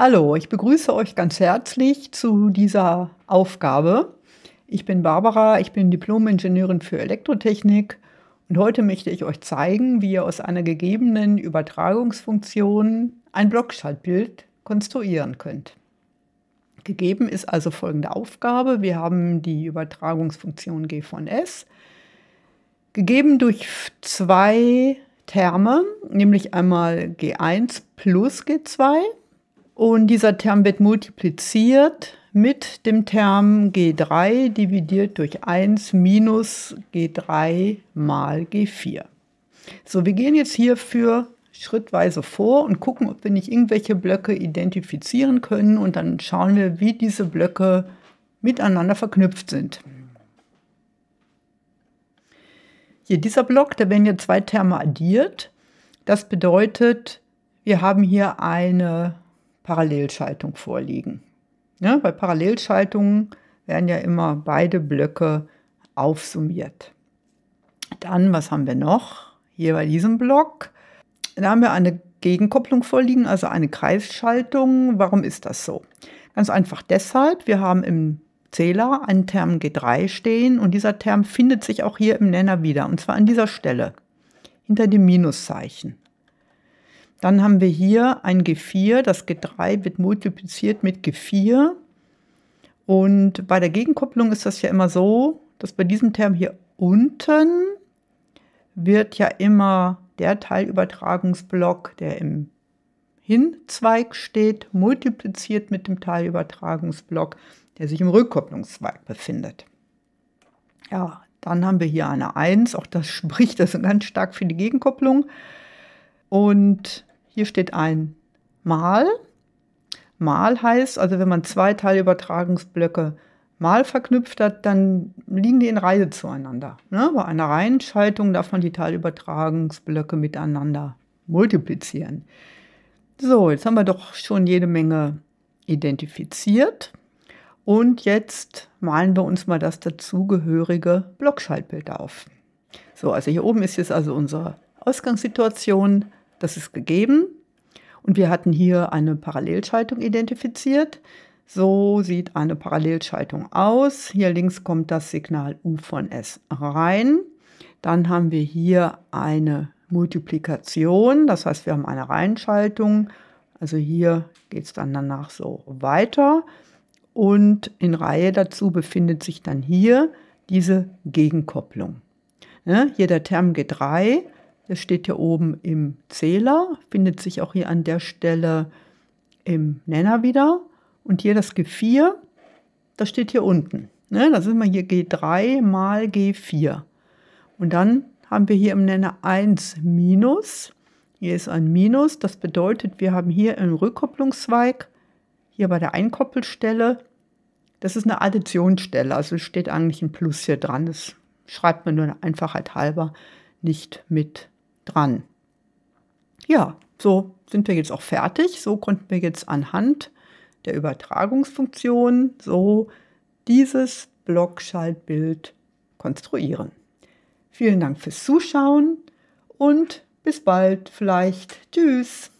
Hallo, ich begrüße euch ganz herzlich zu dieser Aufgabe. Ich bin Barbara, ich bin Diplom-Ingenieurin für Elektrotechnik und heute möchte ich euch zeigen, wie ihr aus einer gegebenen Übertragungsfunktion ein Blockschaltbild konstruieren könnt. Gegeben ist also folgende Aufgabe. Wir haben die Übertragungsfunktion g von s, gegeben durch zwei Terme, nämlich einmal g1 plus g2 und dieser Term wird multipliziert mit dem Term G3 dividiert durch 1 minus G3 mal G4. So, wir gehen jetzt hierfür schrittweise vor und gucken, ob wir nicht irgendwelche Blöcke identifizieren können und dann schauen wir, wie diese Blöcke miteinander verknüpft sind. Hier dieser Block, da werden ja zwei Terme addiert. Das bedeutet, wir haben hier eine Parallelschaltung vorliegen. Ja, bei Parallelschaltungen werden ja immer beide Blöcke aufsummiert. Dann, was haben wir noch? Hier bei diesem Block, da haben wir eine Gegenkopplung vorliegen, also eine Kreisschaltung. Warum ist das so? Ganz einfach deshalb, wir haben im Zähler einen Term G3 stehen und dieser Term findet sich auch hier im Nenner wieder, und zwar an dieser Stelle, hinter dem Minuszeichen. Dann haben wir hier ein G4, das G3 wird multipliziert mit G4. Und bei der Gegenkopplung ist das ja immer so, dass bei diesem Term hier unten wird ja immer der Teilübertragungsblock, der im Hinzweig steht, multipliziert mit dem Teilübertragungsblock, der sich im Rückkopplungszweig befindet. Ja, dann haben wir hier eine 1, auch das spricht also ganz stark für die Gegenkopplung. Und hier steht ein Mal. Mal heißt, also wenn man zwei Teilübertragungsblöcke mal verknüpft hat, dann liegen die in Reihe zueinander. Ne? Bei einer Reihenschaltung darf man die Teilübertragungsblöcke miteinander multiplizieren. So, jetzt haben wir doch schon jede Menge identifiziert. Und jetzt malen wir uns mal das dazugehörige Blockschaltbild auf. So, also hier oben ist jetzt also unsere Ausgangssituation. Das ist gegeben. Und wir hatten hier eine Parallelschaltung identifiziert. So sieht eine Parallelschaltung aus. Hier links kommt das Signal U von S rein. Dann haben wir hier eine Multiplikation, das heißt, wir haben eine Reihenschaltung. Also hier geht es dann danach so weiter. Und in Reihe dazu befindet sich dann hier diese Gegenkopplung. Ne? Hier der Term G3 das steht hier oben im Zähler, findet sich auch hier an der Stelle im Nenner wieder. Und hier das G4, das steht hier unten. Ne? Da sind wir hier G3 mal G4. Und dann haben wir hier im Nenner 1 minus. Hier ist ein Minus, das bedeutet, wir haben hier einen Rückkopplungszweig, hier bei der Einkoppelstelle. Das ist eine Additionsstelle, also steht eigentlich ein Plus hier dran. Das schreibt man nur der Einfachheit halber nicht mit dran. Ja, so sind wir jetzt auch fertig. So konnten wir jetzt anhand der Übertragungsfunktion so dieses Blockschaltbild konstruieren. Vielen Dank fürs Zuschauen und bis bald vielleicht. Tschüss.